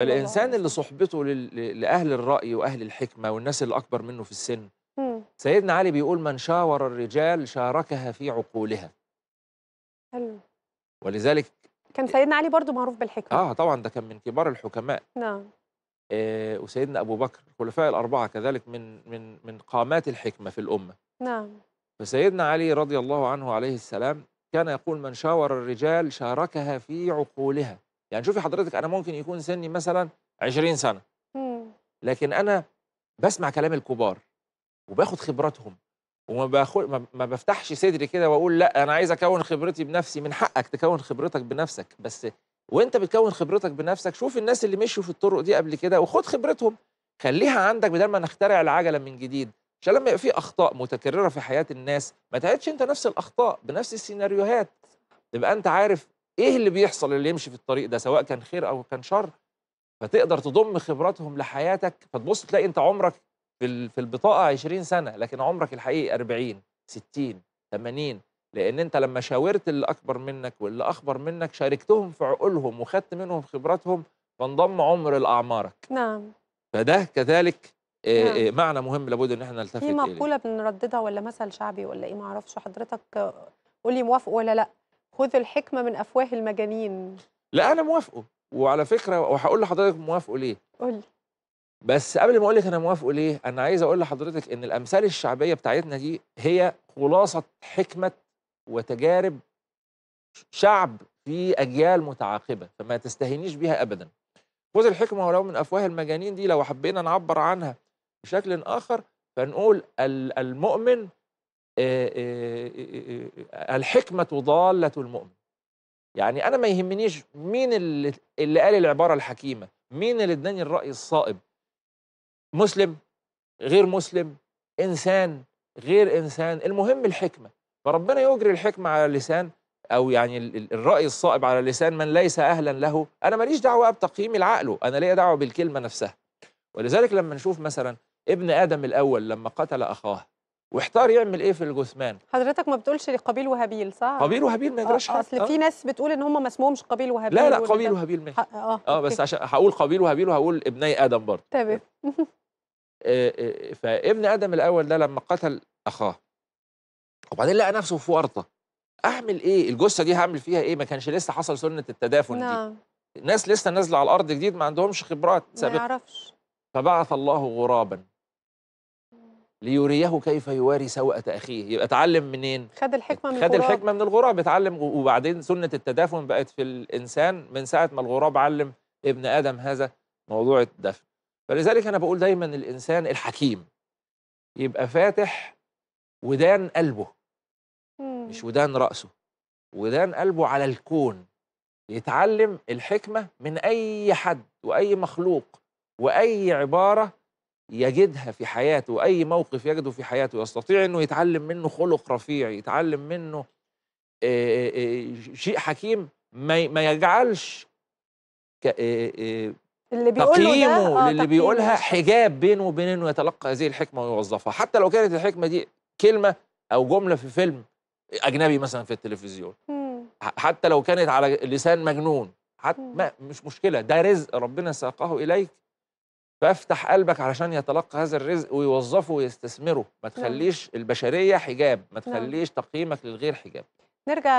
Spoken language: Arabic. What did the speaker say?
فالانسان اللي صحبته لاهل الراي واهل الحكمه والناس اللي اكبر منه في السن مم. سيدنا علي بيقول من شاور الرجال شاركها في عقولها حلو ولذلك كان سيدنا علي برضو معروف بالحكمه اه طبعا ده كان من كبار الحكماء نعم آه وسيدنا ابو بكر الخلفاء الاربعه كذلك من من من قامات الحكمه في الامه نعم فسيدنا علي رضي الله عنه عليه السلام كان يقول من شاور الرجال شاركها في عقولها يعني شوفي حضرتك انا ممكن يكون سني مثلا 20 سنه لكن انا بسمع كلام الكبار وباخد خبراتهم وما باخد ما بفتحش صدري كده واقول لا انا عايز اكون خبرتي بنفسي من حقك تكون خبرتك بنفسك بس وانت بتكون خبرتك بنفسك شوف الناس اللي مشوا في الطرق دي قبل كده وخد خبرتهم خليها عندك بدل ما نخترع العجله من جديد عشان لما يبقى في اخطاء متكرره في حياه الناس ما تعيدش انت نفس الاخطاء بنفس السيناريوهات تبقى انت عارف ايه اللي بيحصل اللي يمشي في الطريق ده سواء كان خير او كان شر فتقدر تضم خبراتهم لحياتك فتبص تلاقي انت عمرك في البطاقه 20 سنه لكن عمرك الحقيقي 40 60 80 لان انت لما شاورت اللي اكبر منك واللي اخبر منك شاركتهم في عقولهم وخدت منهم خبراتهم فانضم عمر لاعمارك نعم فده كذلك آه، نعم. آه، معنى مهم لابد ان احنا نلتفت اليه في مقوله بنرددها ولا مثل شعبي ولا ايه ما اعرفش حضرتك قولي موافق ولا لا خذ الحكمه من افواه المجانين لا انا موافقه وعلى فكره وهقول لحضرتك موافقه ليه قول بس قبل ما اقول لك انا موافقه ليه انا عايز اقول لحضرتك ان الامثال الشعبيه بتاعتنا دي هي خلاصه حكمه وتجارب شعب في اجيال متعاقبه فما تستهينيش بيها ابدا خذ الحكمه ولو من افواه المجانين دي لو حبينا نعبر عنها بشكل اخر فنقول المؤمن آه، آه، آه، الحكمة ضالة المؤمن يعني أنا ما يهمنيش مين اللي, اللي قال العبارة الحكيمة مين اللي اداني الرأي الصائب مسلم غير مسلم إنسان غير إنسان المهم الحكمة فربنا يجري الحكمة على اللسان أو يعني الرأي الصائب على لسان من ليس أهلا له أنا ماليش دعوة بتقييم العقل أنا ليا دعوة بالكلمة نفسها ولذلك لما نشوف مثلا ابن آدم الأول لما قتل أخاه واحتار يعمل ايه في الجثمان حضرتك ما بتقولش لقبيل وهابيل صح قبيل وهابيل ما يجراش آه، آه، اصل في ناس بتقول ان هم ما اسمهمش قبيل وهابيل لا لا قبيل وهابيل ماشي اه, آه بس عشان هقول قبيل وهابيل وهقول ابني ادم برضه تمام آه، فابن ادم الاول ده لما قتل اخاه وبعدين لقى نفسه في ورطه اعمل ايه الجثه دي هعمل فيها ايه ما كانش لسه حصل سنه التدافن نعم. دي الناس لسه نازله على الارض جديد ما عندهمش خبرات سابقه ما يعرفش فبعث الله غرابا ليريه كيف يواري سوءة أخيه يبقى اتعلم منين؟ خد الحكمة من خد الغراب خد الحكمة من الغراب اتعلم وبعدين سنة التدافن بقت في الإنسان من ساعة ما الغراب علم ابن آدم هذا موضوع الدفن فلذلك أنا بقول دايما الإنسان الحكيم يبقى فاتح ودان قلبه مم. مش ودان رأسه ودان قلبه على الكون يتعلم الحكمة من أي حد وأي مخلوق وأي عبارة يجدها في حياته أي موقف يجده في حياته يستطيع أنه يتعلم منه خلق رفيع يتعلم منه شيء حكيم ما يجعلش اللي بيقوله تقييمه آه بيقولها حجاب بينه وبين انه يتلقى هذه الحكمه ويوظفها حتى لو كانت الحكمه دي كلمه او جمله في فيلم اجنبي مثلا في التلفزيون حتى لو كانت على لسان مجنون حتى ما مش مشكله ده رزق ربنا ساقه اليك فافتح قلبك علشان يتلقى هذا الرزق ويوظفه ويستثمره ما نعم. تخليش البشريه حجاب ما نعم. تخليش تقييمك للغير حجاب نرجع